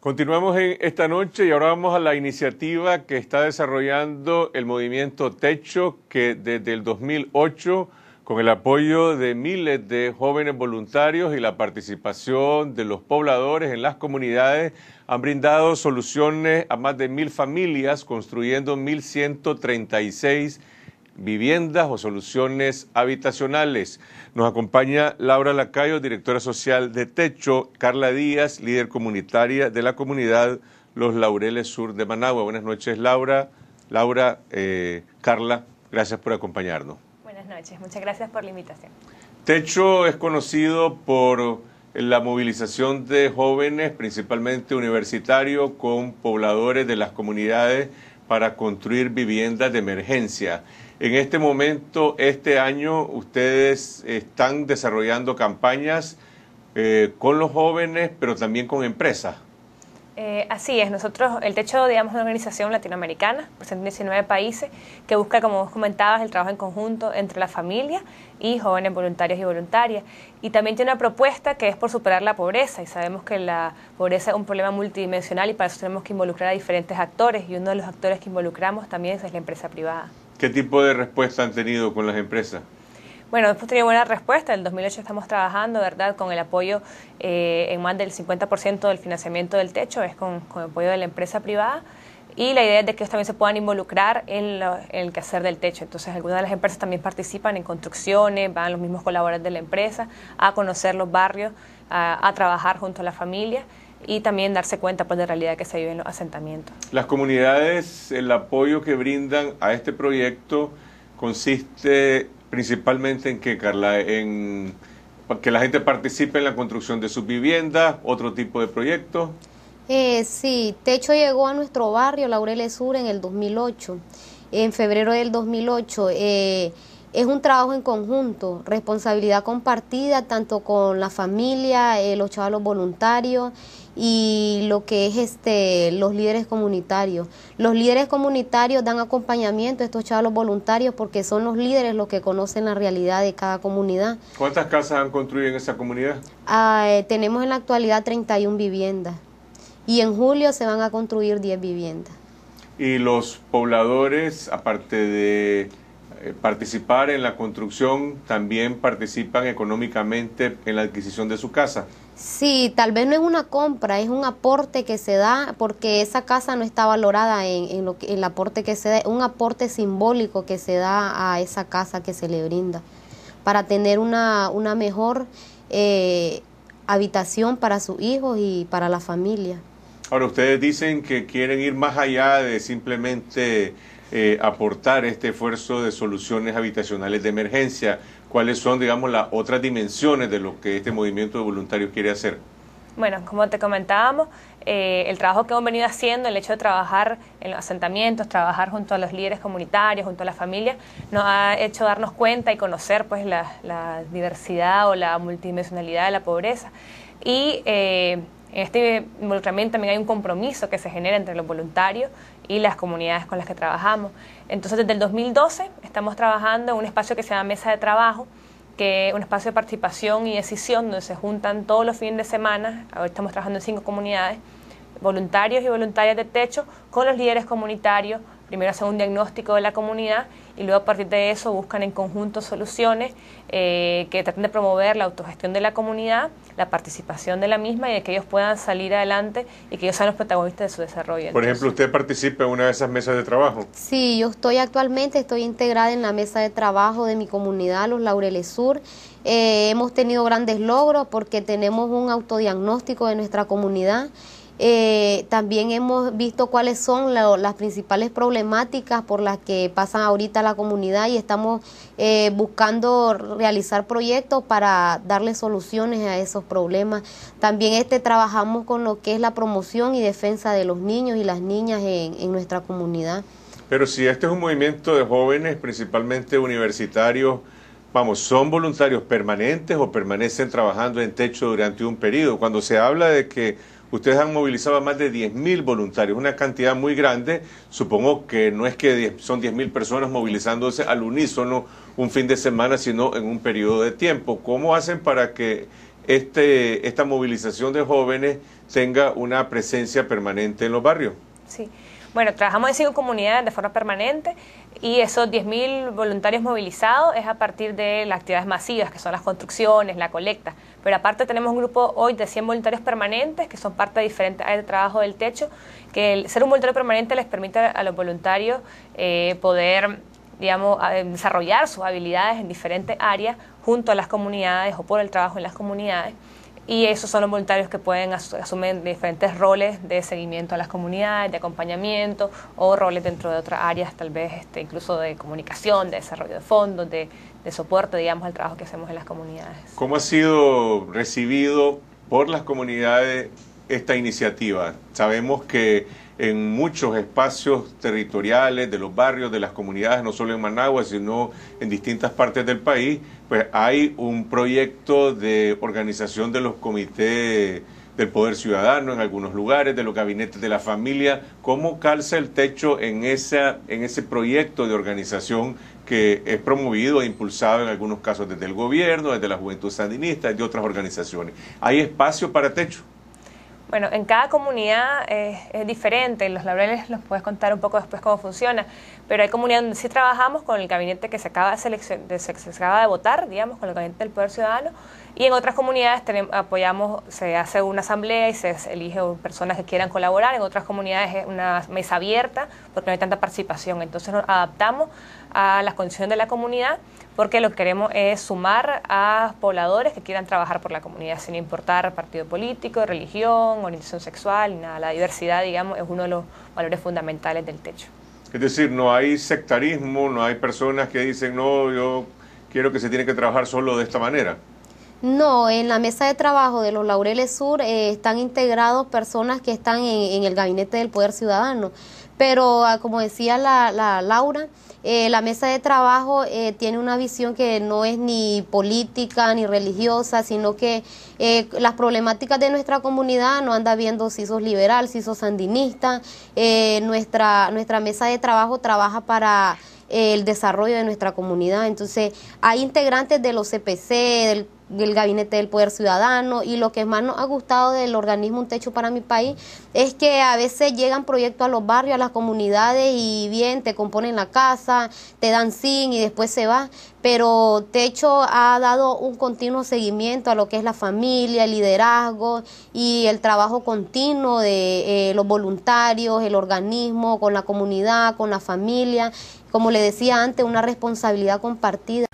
Continuamos en esta noche y ahora vamos a la iniciativa que está desarrollando el movimiento Techo, que desde el 2008, con el apoyo de miles de jóvenes voluntarios y la participación de los pobladores en las comunidades, han brindado soluciones a más de mil familias, construyendo 1.136 viviendas o soluciones habitacionales. Nos acompaña Laura Lacayo, directora social de Techo, Carla Díaz, líder comunitaria de la comunidad Los Laureles Sur de Managua. Buenas noches, Laura. Laura, eh, Carla, gracias por acompañarnos. Buenas noches, muchas gracias por la invitación. Techo es conocido por la movilización de jóvenes, principalmente universitarios, con pobladores de las comunidades para construir viviendas de emergencia. En este momento, este año, ustedes están desarrollando campañas eh, con los jóvenes, pero también con empresas. Eh, así es, nosotros, el techo, digamos, es una organización latinoamericana, presente en 19 países, que busca, como vos comentabas, el trabajo en conjunto entre la familia y jóvenes voluntarios y voluntarias. Y también tiene una propuesta que es por superar la pobreza, y sabemos que la pobreza es un problema multidimensional y para eso tenemos que involucrar a diferentes actores, y uno de los actores que involucramos también es la empresa privada. ¿Qué tipo de respuesta han tenido con las empresas? Bueno, hemos tenido buena respuesta. En el 2008 estamos trabajando, ¿verdad?, con el apoyo eh, en más del 50% del financiamiento del techo, es con, el apoyo de la empresa privada. Y la idea es de que ellos también se puedan involucrar en, el quehacer del techo. Entonces, algunas de las empresas también participan en construcciones, van los mismos colaboradores de la empresa a conocer los barrios, a, a trabajar junto a la familia y también darse cuenta pues, de la realidad que se vive en los asentamientos. Las comunidades, el apoyo que brindan a este proyecto consiste principalmente en que, Carla, en que la gente participe en la construcción de sus viviendas, otro tipo de proyectos. Eh, sí, Techo llegó a nuestro barrio, Laureles Sur, en el 2008. En febrero del 2008, es un trabajo en conjunto, responsabilidad compartida tanto con la familia, eh, los chavalos voluntarios y lo que es este los líderes comunitarios. Los líderes comunitarios dan acompañamiento a estos chavalos voluntarios porque son los líderes los que conocen la realidad de cada comunidad. ¿Cuántas casas han construido en esa comunidad? Ah, eh, tenemos en la actualidad 31 viviendas y en julio se van a construir 10 viviendas. ¿Y los pobladores, aparte de eh, participar en la construcción, también participan económicamente en la adquisición de su casa. Sí, tal vez no es una compra, es un aporte que se da porque esa casa no está valorada en, lo el aporte que se da, un aporte simbólico que se da a esa casa que se le brinda para tener una, mejor eh, habitación para sus hijos y para la familia. Ahora, ustedes dicen que quieren ir más allá de simplemente eh, aportar este esfuerzo de soluciones habitacionales de emergencia? ¿Cuáles son, digamos, las otras dimensiones de lo que este movimiento de voluntarios quiere hacer? Bueno, como te comentábamos, eh, el trabajo que hemos venido haciendo, el hecho de trabajar en los asentamientos, trabajar junto a los líderes comunitarios, junto a las familias, nos ha hecho darnos cuenta y conocer pues la, diversidad o la multidimensionalidad de la pobreza. Y eh, en este involucramiento también hay un compromiso que se genera entre los voluntarios y las comunidades con las que trabajamos. Entonces, desde el 2012 estamos trabajando en un espacio que se llama Mesa de Trabajo, que es un espacio de participación y decisión donde se juntan todos los fines de semana, ahora estamos trabajando en cinco comunidades, voluntarios y voluntarias de techo, con los líderes comunitarios, primero hacer un diagnóstico de la comunidad y luego a partir de eso buscan en conjunto soluciones eh, que traten de promover la autogestión de la comunidad, la participación de la misma y de que ellos puedan salir adelante y que ellos sean los protagonistas de su desarrollo. Por ejemplo, ¿usted participa en una de esas mesas de trabajo? Sí, yo estoy actualmente, estoy integrada en la mesa de trabajo de mi comunidad, Los Laureles Sur. Eh, hemos tenido grandes logros porque tenemos un autodiagnóstico de nuestra comunidad eh, también hemos visto cuáles son las principales problemáticas por las que pasan ahorita la comunidad y estamos eh, buscando realizar proyectos para darle soluciones a esos problemas. También este trabajamos con lo que es la promoción y defensa de los niños y las niñas en, en nuestra comunidad. Pero si este es un movimiento de jóvenes, principalmente universitarios, vamos, ¿son voluntarios permanentes o permanecen trabajando en techo durante un periodo? Cuando se habla de que ustedes han movilizado a más de 10.000 voluntarios, una cantidad muy grande. Supongo que no es que son 10.000 personas movilizándose al unísono un fin de semana, sino en un periodo de tiempo. ¿Cómo hacen para que este, esta movilización de jóvenes tenga una presencia permanente en los barrios? Sí. Bueno, trabajamos en cinco comunidades de forma permanente y esos 10.000 voluntarios movilizados es a partir de las actividades masivas, que son las construcciones, la colecta. Pero aparte tenemos un grupo hoy de 100 voluntarios permanentes que son parte diferente diferentes trabajo del techo, que ser un voluntario permanente les permite a los voluntarios eh, poder digamos, eh, desarrollar sus habilidades en diferentes áreas junto a las comunidades o por el trabajo en las comunidades. Y esos son los voluntarios que pueden asumir diferentes roles de seguimiento a las comunidades, de acompañamiento o roles dentro de otras áreas, tal vez este, incluso de comunicación, de desarrollo de fondos, de de soporte, digamos, al trabajo que hacemos en las comunidades. ¿Cómo ha sido recibido por las comunidades esta iniciativa? Sabemos que en muchos espacios territoriales de los barrios, de las comunidades, no solo en Managua, sino en distintas partes del país, pues hay un proyecto de organización de los comités del Poder Ciudadano en algunos lugares, de los gabinetes de la familia. ¿Cómo calza el techo en, esa, en ese proyecto de organización que es promovido e impulsado en algunos casos desde el gobierno, desde la Juventud Sandinista, de otras organizaciones? ¿Hay espacio para techo? Bueno, en cada comunidad es, eh, es diferente, los laureles los puedes contar un poco después cómo funciona, pero hay comunidades donde sí trabajamos con el gabinete que se acaba de, se acaba de votar, digamos, con el gabinete del Poder Ciudadano, y en otras comunidades apoyamos, se hace una asamblea y se elige personas que quieran colaborar. En otras comunidades es una mesa abierta porque no hay tanta participación. Entonces nos adaptamos a las condiciones de la comunidad porque lo que queremos es sumar a pobladores que quieran trabajar por la comunidad sin importar partido político, religión, orientación sexual, nada. La diversidad, digamos, es uno de los valores fundamentales del techo. Es decir, no hay sectarismo, no hay personas que dicen, no, yo quiero que se tiene que trabajar solo de esta manera. No, en la mesa de trabajo de los Laureles Sur eh, están integrados personas que están en, el gabinete del Poder Ciudadano, pero ah, como decía la, Laura, eh, la mesa de trabajo eh, tiene una visión que no es ni política ni religiosa, sino que las problemáticas de nuestra comunidad no anda viendo si sos liberal, si sos sandinista. nuestra, nuestra mesa de trabajo trabaja para el desarrollo de nuestra comunidad. Entonces, hay integrantes de los CPC, del del gabinete del poder ciudadano y lo que más nos ha gustado del organismo Un Techo para mi país es que a veces llegan proyectos a los barrios, a las comunidades y bien, te componen la casa, te dan sin y después se va, pero Techo ha dado un continuo seguimiento a lo que es la familia, el liderazgo y el trabajo continuo de eh, los voluntarios, el organismo, con la comunidad, con la familia, como le decía antes, una responsabilidad compartida.